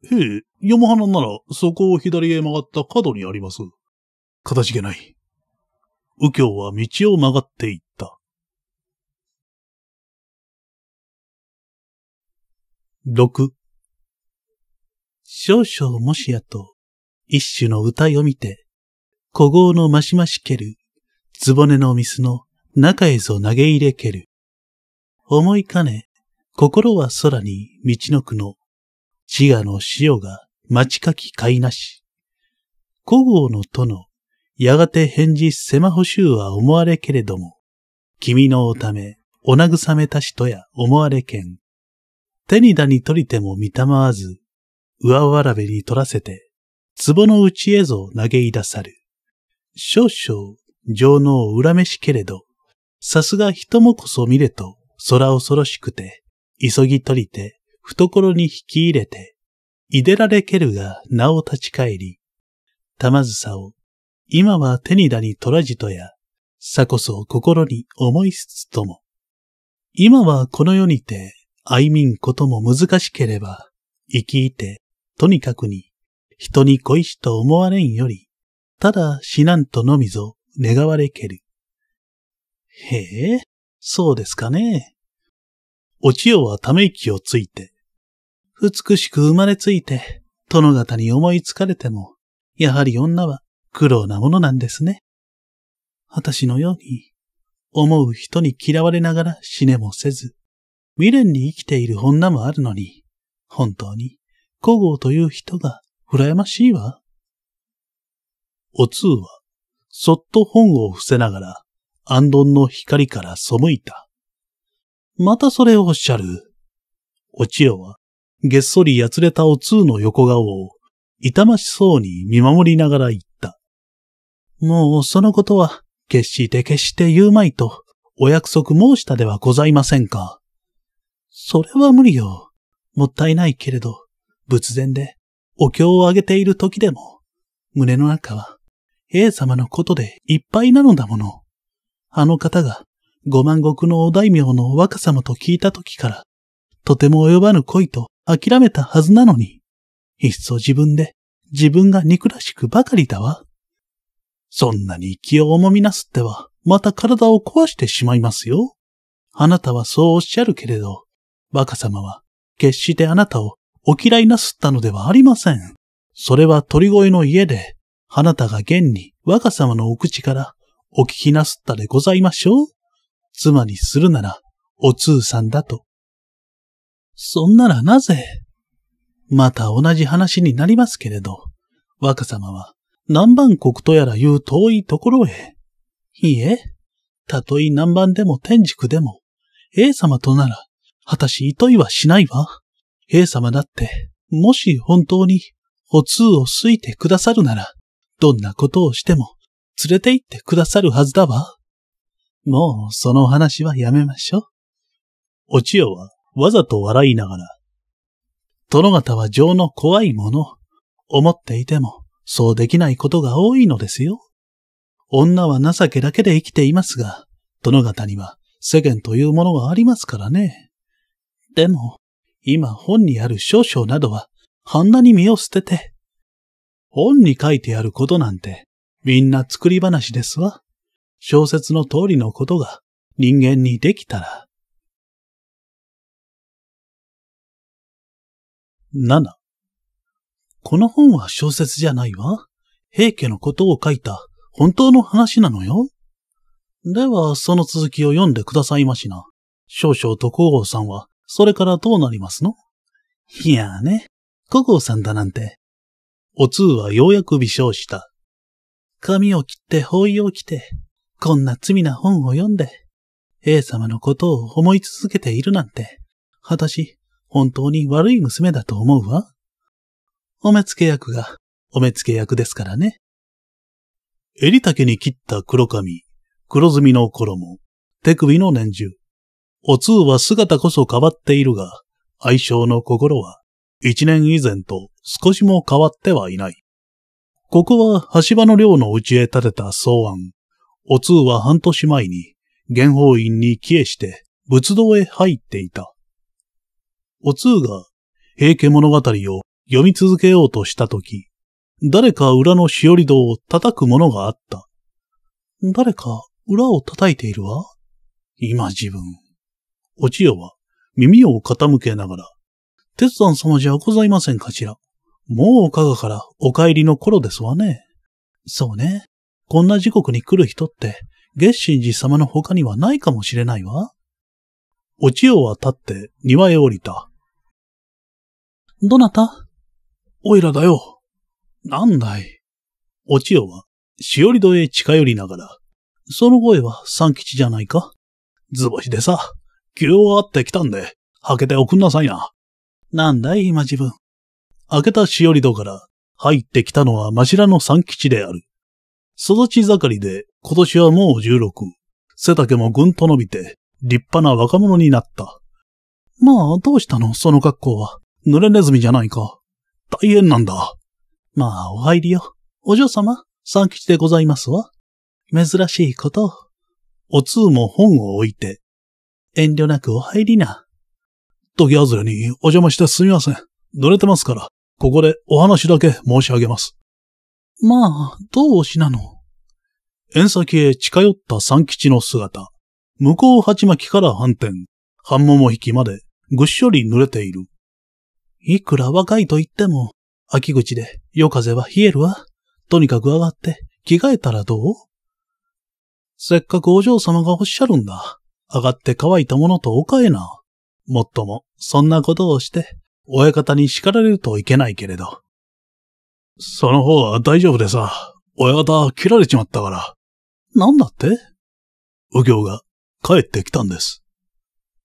へえ、山花ならそこを左へ曲がった角にあります。かたじけない。右京は道を曲がっていった。六。少々もしやと、一種の歌を見て、古豪のましましける、つぼねのミスの中へぞ投げ入れける。思いかね、心は空に道のくの滋賀の塩がちかき買いなし。古豪の殿、やがて返事せまほしゅうは思われけれども、君のおため、お慰めたしとや思われけん。手にだに取りても見たまわず、上わらべに取らせて、壺の内へぞ投げいさる。少々、情の恨めしけれど、さすが人もこそ見れと、空恐ろしくて、急ぎ取りて、懐に引き入れて、いでられけるが名を立ち返り、玉ずさを、今は手にだにとらじとや、さこそ心に思いつつとも、今はこの世にて、あいみんことも難しければ、生きいて、とにかくに、人に恋しと思われんより、ただ死なんとのみぞ願われける。へえ、そうですかね。お千代はため息をついて、美しく生まれついて、殿方に思いつかれても、やはり女は苦労なものなんですね。私のように、思う人に嫌われながら死ねもせず、未練に生きている女もあるのに、本当に、古豪という人が羨ましいわ。お通は、そっと本を伏せながら、安頓の光から背いた。またそれをおっしゃる。お千代は、げっそりやつれたお通の横顔を、痛ましそうに見守りながら言った。もうそのことは、決して決して言うまいと、お約束申したではございませんか。それは無理よ。もったいないけれど、仏前で、お経をあげている時でも、胸の中は、A 様のことでいっぱいなのだもの。あの方が、五万石のお大名の若様と聞いた時から、とても及ばぬ恋と諦めたはずなのに、いっそ自分で自分が憎らしくばかりだわ。そんなに気を重みなすっては、また体を壊してしまいますよ。あなたはそうおっしゃるけれど、若様は決してあなたをお嫌いなすったのではありません。それは鳥越の家で、あなたが現に若様のお口からお聞きなすったでございましょう。妻にするなら、お通さんだとそんならなぜまた同じ話になりますけれど、若様は南蛮国とやらいう遠いところへ。いいえ、たとえ南蛮でも天竺でも、A 様となら、果たし糸いはしないわ。A 様だって、もし本当に、お通をすいてくださるなら、どんなことをしても、連れて行ってくださるはずだわ。もう、その話はやめましょう。お千代は、わざと笑いながら、殿方は情の怖いもの、思っていても、そうできないことが多いのですよ。女は情けだけで生きていますが、殿方には世間というものがありますからね。でも、今本にある少々などは、あんなに身を捨てて。本に書いてあることなんて、みんな作り話ですわ。小説の通りのことが人間にできたら、7この本は小説じゃないわ。平家のことを書いた本当の話なのよ。では、その続きを読んでくださいましな。少々と皇后さんは、それからどうなりますのいやーね、皇后さんだなんて。お通はようやく微笑した。髪を切って包囲を着て、こんな罪な本を読んで、A 様のことを思い続けているなんて、私、本当に悪い娘だと思うわ。お目付け役が、お目付け役ですからね。襟丈に切った黒髪、黒ずみの衣、手首の年中。お通は姿こそ変わっているが、愛称の心は、一年以前と少しも変わってはいない。ここは橋場の寮のうちへ建てた草案。お通は半年前に、元宝院に帰依して仏道へ入っていた。お通が平家物語を読み続けようとしたとき、誰か裏のしおり戸を叩くものがあった。誰か裏を叩いているわ今自分。お千代は耳を傾けながら、鉄山様じゃございませんかしら。もう加賀からお帰りの頃ですわね。そうね。こんな時刻に来る人って、月神寺様の他にはないかもしれないわ。お千代は立って庭へ降りた。どなたおいらだよ。なんだい。お千代は、しおり戸へ近寄りながら、その声は三吉じゃないか図星でさ、急用あってきたんで、開けておくんなさいな。なんだい、今自分。開けたしおり戸から入ってきたのはしらの三吉である。育ち盛りで今年はもう十六。背丈もぐんと伸びて立派な若者になった。まあ、どうしたのその格好は。濡れネズミじゃないか。大変なんだ。まあ、お入りよ。お嬢様、三吉でございますわ。珍しいこと。お通も本を置いて、遠慮なくお入りな。時外れにお邪魔してすみません。濡れてますから、ここでお話だけ申し上げます。まあ、どうおしなの縁先へ近寄った三吉の姿。向こう鉢巻きから反転、半桃引きまでぐっしょり濡れている。いくら若いと言っても、秋口で夜風は冷えるわ。とにかく上がって着替えたらどうせっかくお嬢様がおっしゃるんだ。上がって乾いたものとおかえな。もっとも、そんなことをして、親方に叱られるといけないけれど。その方は大丈夫でさ、親方切られちまったから。なんだって右京が帰ってきたんです。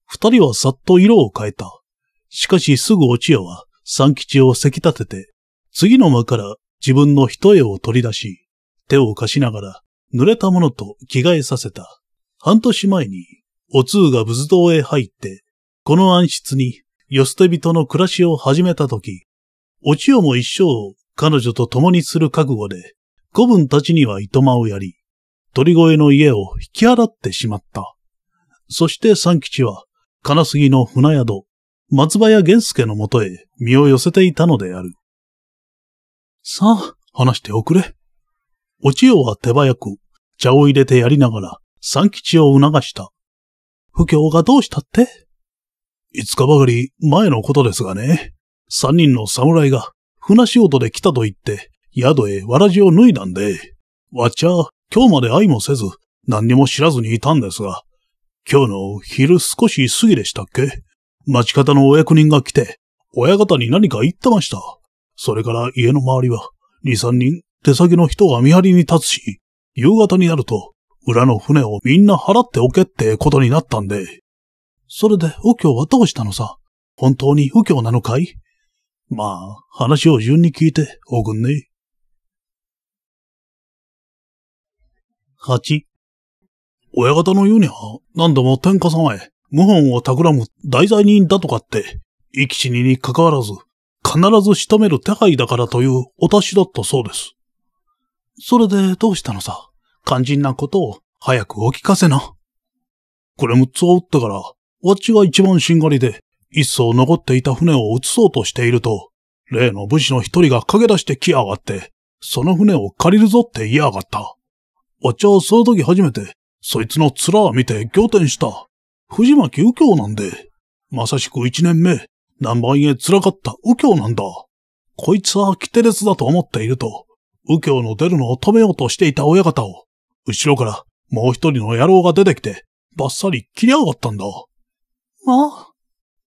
二人はさっと色を変えた。しかしすぐお千代は三吉をせき立てて、次の間から自分の一重を取り出し、手を貸しながら濡れたものと着替えさせた。半年前に、お通が仏道へ入って、この暗室に、よ捨て人の暮らしを始めたとき、お千代も一生彼女と共にする覚悟で、子分たちには糸間をやり、鳥越の家を引き払ってしまった。そして三吉は、金杉の船宿、松葉屋玄介のもとへ身を寄せていたのである。さあ、話しておくれ。お千代は手早く茶を入れてやりながら三吉を促した。不況がどうしたって五日ばかり前のことですがね、三人の侍が船仕事で来たと言って宿へわらじを脱いだんで、わっちゃ今日まで愛もせず何にも知らずにいたんですが、今日の昼少し過ぎでしたっけ町方のお役人が来て、親方に何か言ってました。それから家の周りは、二三人手先の人が見張りに立つし、夕方になると、裏の船をみんな払っておけってことになったんで。それで右京はどうしたのさ本当に右京なのかいまあ、話を順に聞いておくんね。八。親方の言うには、何度も天下様へ謀反を企む大罪人だとかって、生き死にに関わらず、必ず仕留める手配だからというお達しだったそうです。それでどうしたのさ肝心なことを早くお聞かせな。これ6つを打ってから、わっちが一番しんがりで、一層残っていた船を移そうとしていると、例の武士の一人が駆け出して来やがって、その船を借りるぞって言いやがった。わっちはその時初めて、そいつの面を見て仰天した。藤巻右京なんで、まさしく一年目、何番へ辛かった右京なんだ。こいつはキテレツだと思っていると、右京の出るのを止めようとしていた親方を、後ろからもう一人の野郎が出てきて、ばっさり切り上がったんだ。ま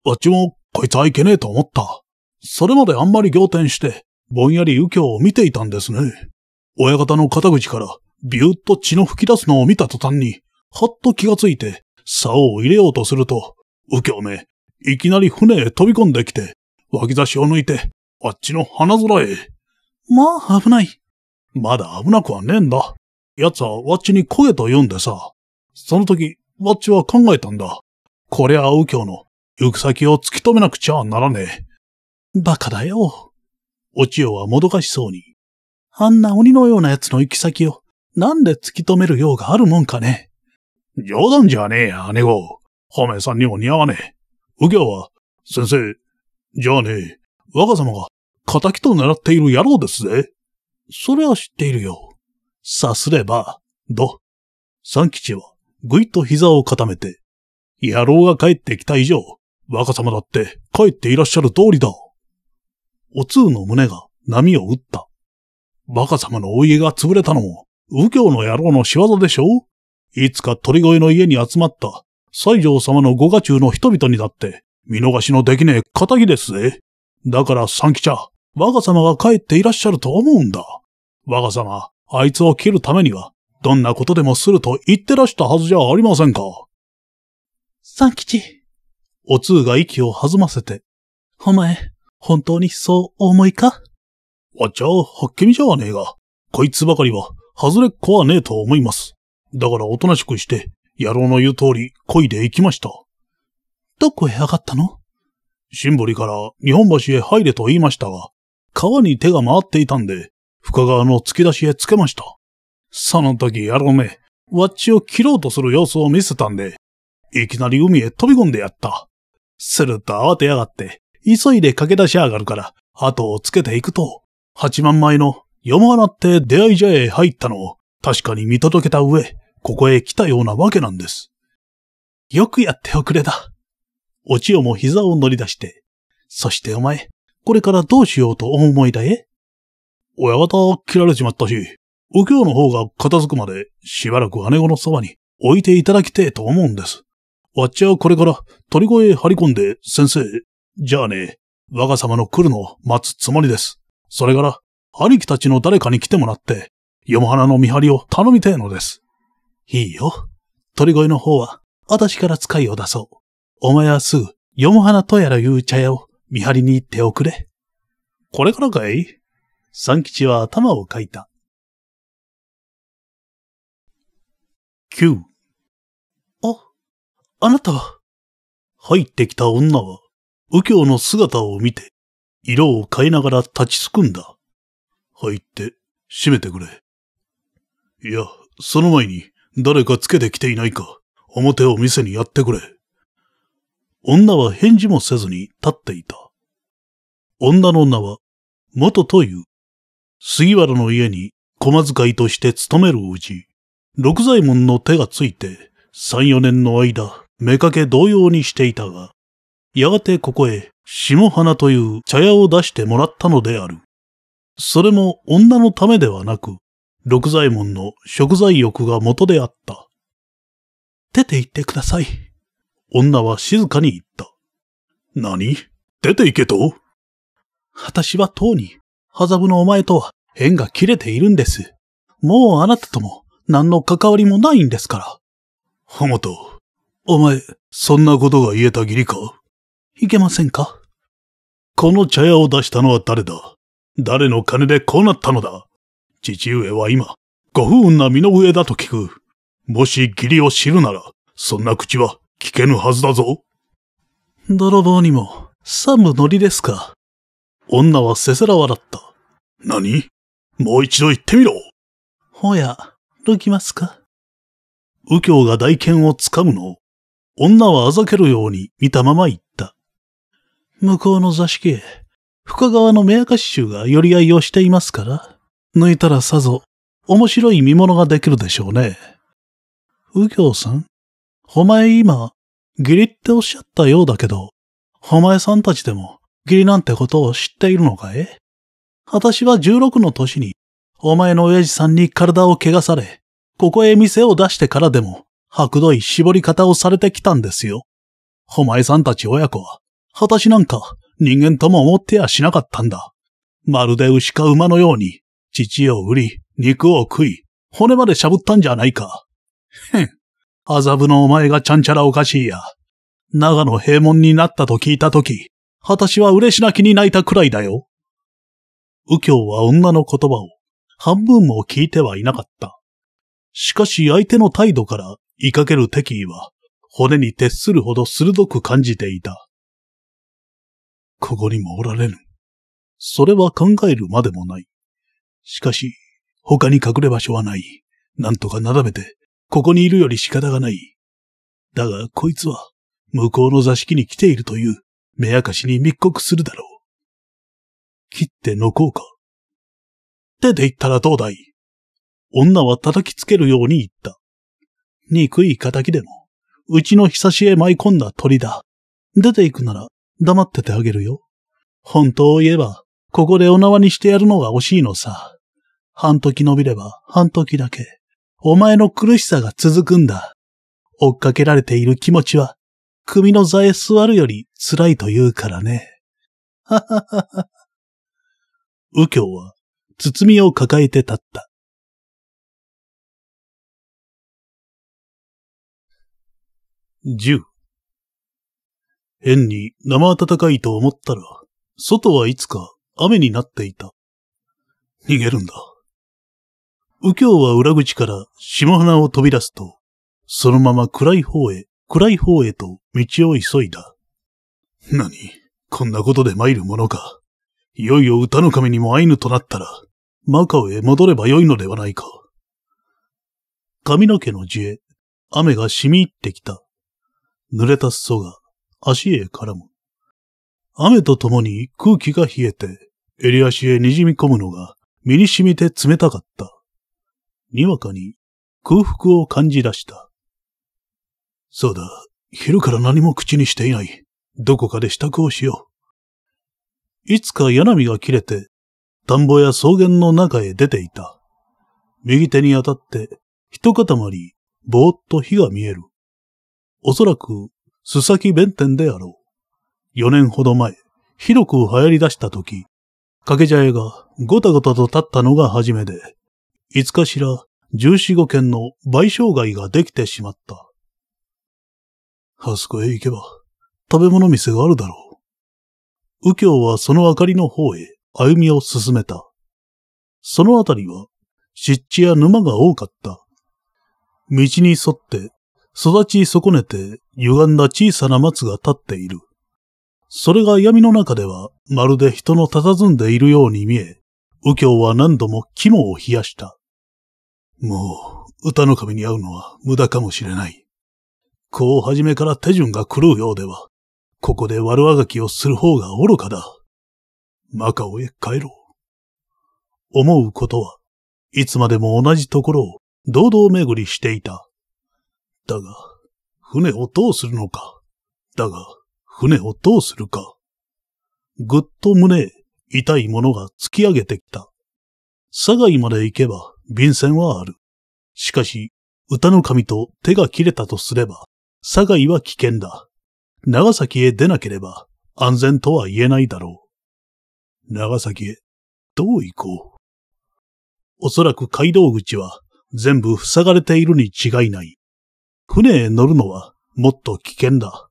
あ。っちも、こいつはいけねえと思った。それまであんまり仰天して、ぼんやり右京を見ていたんですね。親方の肩口から、ビューッと血の吹き出すのを見た途端に、はっと気がついて、竿を入れようとすると、右京め、いきなり船へ飛び込んできて、脇差しを抜いて、あっちの花空へ。まあ危ない。まだ危なくはねえんだ。奴はわっちに焦げと言うんでさ。その時、わっちは考えたんだ。こりゃ右京の行く先を突き止めなくちゃならねえ。バカだよ。お千代はもどかしそうに。あんな鬼のような奴の行き先を、なんで突き止める用があるもんかね。冗談じゃねえや、姉子。褒めさんにも似合わねえ。右京は、先生、じゃあね、若様が、仇と狙っている野郎ですぜ。それは知っているよ。さすれば、ど。三吉は、ぐいっと膝を固めて、野郎が帰ってきた以上、若様だって帰っていらっしゃる通りだ。お通の胸が波を打った。若様のお家が潰れたのも、右京の野郎の仕業でしょいつか鳥越の家に集まった、西条様のご家中の人々にだって、見逃しのできねえ仇ですぜ。だから三吉茶、我が様が帰っていらっしゃると思うんだ。我が様、あいつを切るためには、どんなことでもすると言ってらしたはずじゃありませんか。三吉。お通が息を弾ませて。お前、本当にそう思いかわっちゃあ、はっきみじゃわねえが、こいつばかりは、外れっこはねえと思います。だからおとなしくして、野郎の言う通り、漕いで行きました。どこへ上がったのシンボリから日本橋へ入れと言いましたが、川に手が回っていたんで、深川の突き出しへつけました。その時野郎め、ワッチを切ろうとする様子を見せたんで、いきなり海へ飛び込んでやった。すると慌てやがって、急いで駆け出し上がるから、後をつけていくと、八万枚のもまなって出会い茶屋へ入ったのを確かに見届けた上、ここへ来たようなわけなんです。よくやっておくれだ。お千代も膝を乗り出して、そしてお前、これからどうしようと思いだえ親方切られちまったし、お経の方が片付くまでしばらく姉子のそばに置いていただきてえと思うんです。わっちはこれから鳥越へ張り込んで、先生、じゃあね、我が様の来るのを待つつもりです。それから、兄貴たちの誰かに来てもらって、読む花の見張りを頼みてえのです。いいよ。鳥越の方は、私から使いを出そう。お前はすぐ、よもはなとやらいう茶屋を見張りに行っておくれ。これからかい三吉は頭をかいた。九。あ、あなたは入ってきた女は、右京の姿を見て、色を変えながら立ちすくんだ。入って、閉めてくれ。いや、その前に、誰かつけてきていないか、表を店にやってくれ。女は返事もせずに立っていた。女の名は、元という、杉原の家に駒使いとして勤めるうち、六左衛門の手がついて、三四年の間、目かけ同様にしていたが、やがてここへ、下花という茶屋を出してもらったのである。それも女のためではなく、六左衛門の食材欲が元であった。出て行ってください。女は静かに言った。何出て行けと私はとうに、ザブのお前とは縁が切れているんです。もうあなたとも何の関わりもないんですから。ハマト、お前、そんなことが言えた義理かいけませんかこの茶屋を出したのは誰だ誰の金でこうなったのだ父上は今、ご不運な身の上だと聞く。もし義理を知るなら、そんな口は聞けぬはずだぞ。泥棒にも、サムノリですか。女はせせら笑った。何もう一度言ってみろ。ほや、抜きますか。右京が大剣をつかむのを、女はあざけるように見たまま言った。向こうの座敷へ、深川の目明かし衆が寄り合いをしていますから。抜いたらさぞ、面白い見物ができるでしょうね。右京さんお前今、義理っておっしゃったようだけど、お前さんたちでも義理なんてことを知っているのかい私は16の年に、お前の親父さんに体を怪我され、ここへ店を出してからでも、白どい絞り方をされてきたんですよ。お前さんたち親子は、私なんか人間とも思ってやしなかったんだ。まるで牛か馬のように、父を売り、肉を食い、骨までしゃぶったんじゃないか。へん。麻布のお前がちゃんちゃらおかしいや。長野平門になったと聞いたとき、私は嬉し泣きに泣いたくらいだよ。右京は女の言葉を半分も聞いてはいなかった。しかし相手の態度から言いかける敵意は骨に徹するほど鋭く感じていた。ここにもおられぬ。それは考えるまでもない。しかし、他に隠れ場所はない。なんとかなだめて、ここにいるより仕方がない。だが、こいつは、向こうの座敷に来ているという、目明かしに密告するだろう。切ってのこうか。出て行ったらどうだい女は叩きつけるように言った。憎い仇でも、うちのひさしへ舞い込んだ鳥だ。出て行くなら、黙っててあげるよ。本当を言えば、ここでお縄にしてやるのが惜しいのさ。半時伸びれば半時だけ、お前の苦しさが続くんだ。追っかけられている気持ちは、首の座へ座るより辛いと言うからね。はははは。右京は、包みを抱えて立った。十。変に生暖かいと思ったら、外はいつか雨になっていた。逃げるんだ。右京は裏口から下花を飛び出すと、そのまま暗い方へ、暗い方へと道を急いだ。何こんなことで参るものか。いよいよ歌の神にも会いぬとなったら、マカオへ戻ればよいのではないか。髪の毛の地へ、雨が染み入ってきた。濡れた裾が足へ絡む。雨とともに空気が冷えて、襟足へ滲み込むのが身に染みて冷たかった。にわかに空腹を感じ出した。そうだ、昼から何も口にしていない。どこかで支度をしよう。いつか柳が切れて、田んぼや草原の中へ出ていた。右手に当たって、一塊、ぼーっと火が見える。おそらく、須崎弁天であろう。4年ほど前、広く流行り出した時、掛け茶屋がごたごたと立ったのが初めで、いつかしら、十四五件の賠償外ができてしまった。あそこへ行けば、食べ物店があるだろう。右京はその明かりの方へ歩みを進めた。そのあたりは、湿地や沼が多かった。道に沿って、育ち損ねて歪んだ小さな松が立っている。それが闇の中ではまるで人の佇んでいるように見え、右京は何度も肝を冷やした。もう、歌の神に会うのは無駄かもしれない。こう初めから手順が狂うようでは、ここで悪あがきをする方が愚かだ。マカオへ帰ろう。思うことは、いつまでも同じところを堂々巡りしていた。だが、船をどうするのか。だが、船をどうするか。ぐっと胸へ痛いものが突き上げてきた。佐賀まで行けば便箋はある。しかし、歌の神と手が切れたとすれば、佐賀は危険だ。長崎へ出なければ安全とは言えないだろう。長崎へどう行こう。おそらく街道口は全部塞がれているに違いない。船へ乗るのはもっと危険だ。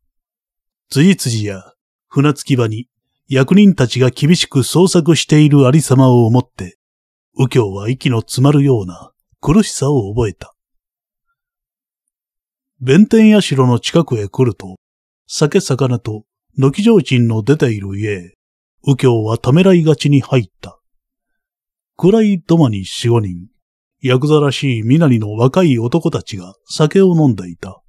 辻辻や船着き場に役人たちが厳しく捜索しているありさまを思って、右京は息の詰まるような苦しさを覚えた。弁天社の近くへ来ると、酒魚と軒上鎮の出ている家へ、右京はためらいがちに入った。暗い土間に四五人、ヤクザらしい身なりの若い男たちが酒を飲んでいた。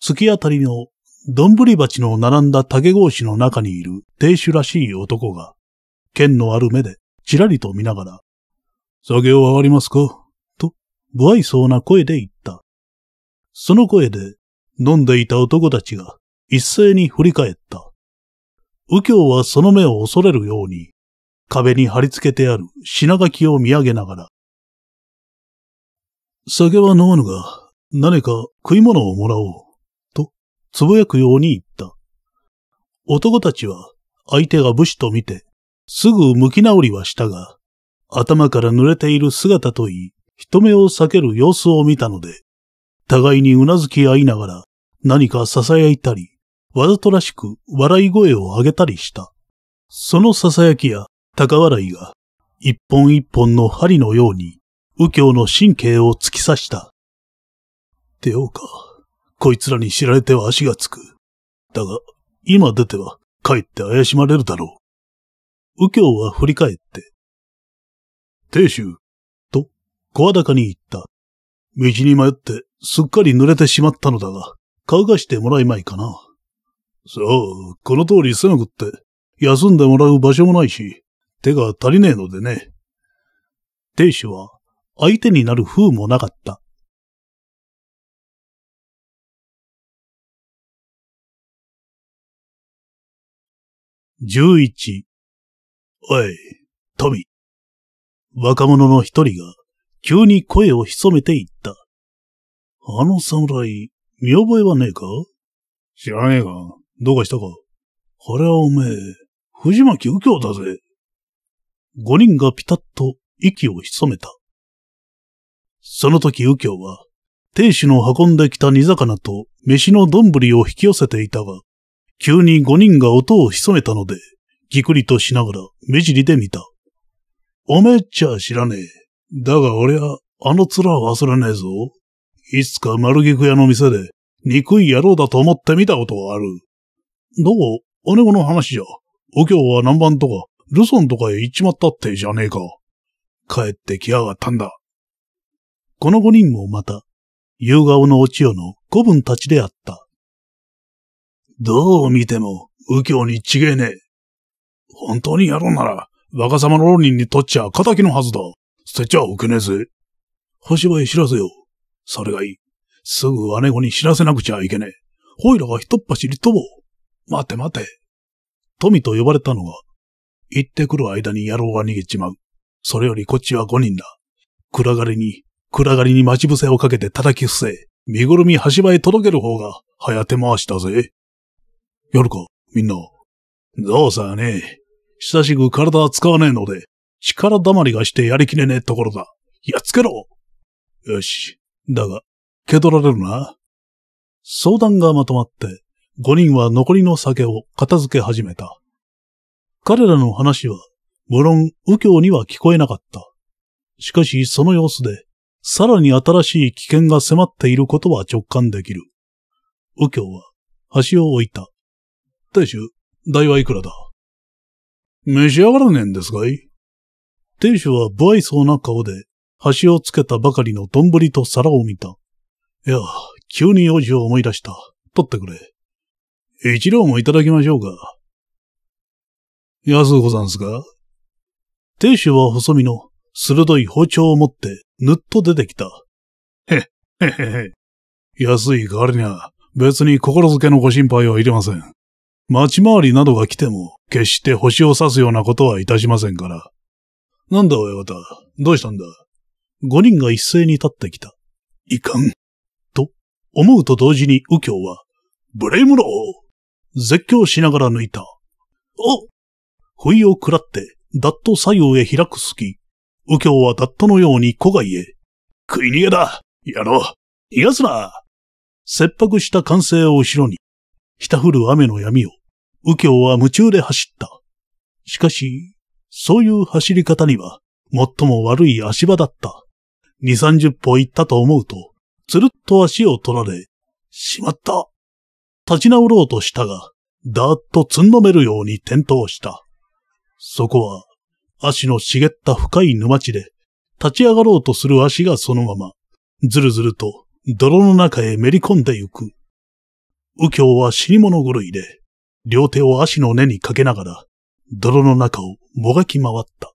月あたりのどんぶり鉢の並んだ竹格子の中にいる亭主らしい男が、剣のある目でちらりと見ながら、作業上がりますかと、不愛想な声で言った。その声で、飲んでいた男たちが一斉に振り返った。右京はその目を恐れるように、壁に貼り付けてある品書きを見上げながら、酒は飲まぬが、何か食い物をもらおう、と、つぶやくように言った。男たちは、相手が武士と見て、すぐ向き直りはしたが、頭から濡れている姿といい、人目を避ける様子を見たので、互いにうなずき合いながら何か囁いたり、わざとらしく笑い声を上げたりした。その囁きや高笑いが、一本一本の針のように、右京の神経を突き刺した。出ようか。こいつらに知られては足がつく。だが、今出ては、かえって怪しまれるだろう。右京は振り返って、亭主、と、声高に言った。道に迷って、すっかり濡れてしまったのだが、乾かしてもらえまいかな。そう、この通り狭くって、休んでもらう場所もないし、手が足りねえのでね。亭主は、相手になる風もなかった。11おい、富。若者の一人が、急に声を潜めて言った。あの侍、見覚えはねえか知らねえが、どうかしたか。あれはおめえ、藤巻右京だぜ。五人がピタッと息を潜めた。その時右京は、亭主の運んできた煮魚と飯の丼を引き寄せていたが、急に五人が音を潜めたので、ぎくりとしながら目尻で見た。おめっちゃ知らねえ。だが俺はあの面は忘れねえぞ。いつか丸菊屋の店で憎い野郎だと思って見たことがある。どうお猫の話じゃ、お京は南蛮とか、ルソンとかへ行っちまったってじゃねえか。帰ってきやがったんだ。この五人もまた、夕顔のお千代の子分たちであった。どう見ても、右京に違えねえ。本当にやろうなら、若様の浪人にとっちゃ仇のはずだ。捨てちゃおけねえぜ。星場へ知らせよそれがいい。すぐ姉子に知らせなくちゃいけねえ。ホいらが一とっ走り飛ぼう。待て待て。富と呼ばれたのが、行ってくる間に野郎が逃げちまう。それよりこっちは五人だ。暗がりに、暗がりに待ち伏せをかけて叩き伏せ、身ぐるみ橋場へ届ける方が、早手回しだぜ。やるか、みんな。どうさね。久しく体は使わねえので、力だまりがしてやりきれねえところだ。やっつけろよし。だが、気取られるな。相談がまとまって、5人は残りの酒を片付け始めた。彼らの話は、無論右京には聞こえなかった。しかしその様子で、さらに新しい危険が迫っていることは直感できる。右京は、橋を置いた。大衆、代はいくらだ召し上がらねえんですかい店主は不愛想な顔で、端をつけたばかりの丼と皿を見た。いや、急に用事を思い出した。取ってくれ。一両もいただきましょうか。安うござんすか亭主は細身の鋭い包丁を持ってぬっと出てきた。へ、へへへ。安い代わりには別に心づけのご心配はいりません。町回りなどが来ても決して星を刺すようなことはいたしませんから。なんだ親方、どうしたんだ五人が一斉に立ってきた。いかん。と、思うと同時に右京は、ブレムロー絶叫しながら抜いた。お不意をくらって、ダット左右へ開く隙。右京はダットのように古外へ。食い逃げだ野郎逃がすな切迫した歓声を後ろに、ひた降る雨の闇を右京は夢中で走った。しかし、そういう走り方には、最も悪い足場だった。二三十歩行ったと思うと、つるっと足を取られ、しまった。立ち直ろうとしたが、だーっとつんのめるように転倒した。そこは、足の茂った深い沼地で、立ち上がろうとする足がそのまま、ずるずると泥の中へめり込んでゆく。右京は死に物狂いで、両手を足の根にかけながら、泥の中をもがき回った。